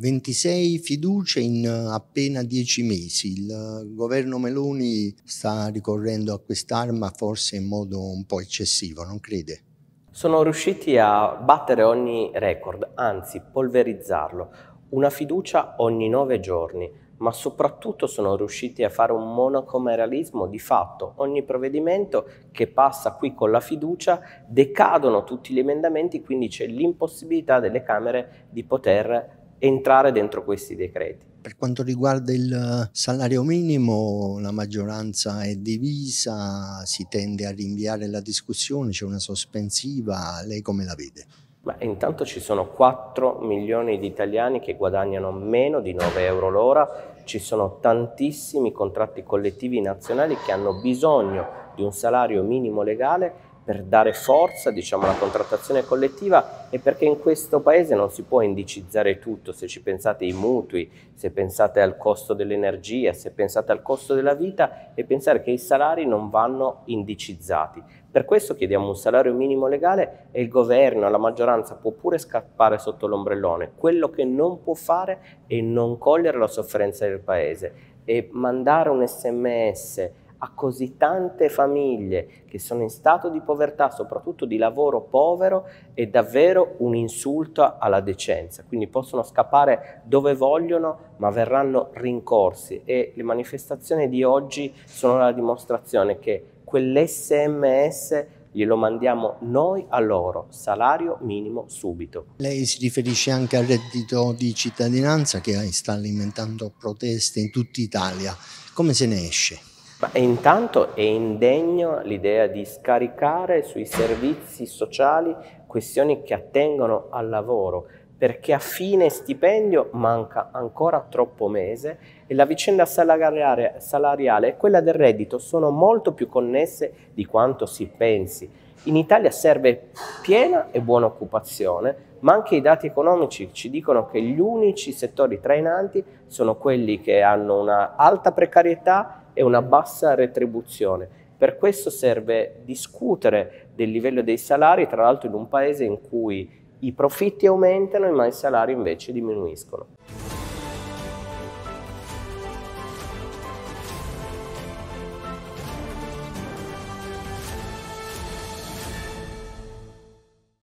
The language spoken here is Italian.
26 fiducia in eh, appena 10 mesi. Il eh, governo Meloni sta ricorrendo a quest'arma forse in modo un po' eccessivo, non crede? Sono riusciti a battere ogni record, anzi polverizzarlo. Una fiducia ogni 9 giorni, ma soprattutto sono riusciti a fare un monocomeralismo di fatto. Ogni provvedimento che passa qui con la fiducia decadono tutti gli emendamenti, quindi c'è l'impossibilità delle Camere di poter entrare dentro questi decreti. Per quanto riguarda il eh, salario minimo, la maggioranza è divisa, si tende a rinviare la discussione, c'è una sospensiva, lei come la vede? Ma intanto ci sono 4 milioni di italiani che guadagnano meno di 9 euro l'ora, ci sono tantissimi contratti collettivi nazionali che hanno bisogno di un salario minimo legale per dare forza diciamo, alla contrattazione collettiva e perché in questo paese non si può indicizzare tutto, se ci pensate ai mutui, se pensate al costo dell'energia, se pensate al costo della vita e pensare che i salari non vanno indicizzati. Per questo chiediamo un salario minimo legale e il governo, la maggioranza può pure scappare sotto l'ombrellone. Quello che non può fare è non cogliere la sofferenza del paese e mandare un sms a così tante famiglie che sono in stato di povertà, soprattutto di lavoro povero, è davvero un insulto alla decenza. Quindi possono scappare dove vogliono, ma verranno rincorsi e le manifestazioni di oggi sono la dimostrazione che quell'SMS glielo mandiamo noi a loro, salario minimo subito. Lei si riferisce anche al reddito di cittadinanza che sta alimentando proteste in tutta Italia. Come se ne esce? Ma intanto è indegno l'idea di scaricare sui servizi sociali questioni che attengono al lavoro, perché a fine stipendio manca ancora troppo mese e la vicenda salariale, salariale e quella del reddito sono molto più connesse di quanto si pensi. In Italia serve piena e buona occupazione, ma anche i dati economici ci dicono che gli unici settori trainanti sono quelli che hanno una alta precarietà e una bassa retribuzione. Per questo serve discutere del livello dei salari, tra l'altro in un paese in cui i profitti aumentano ma i salari invece diminuiscono.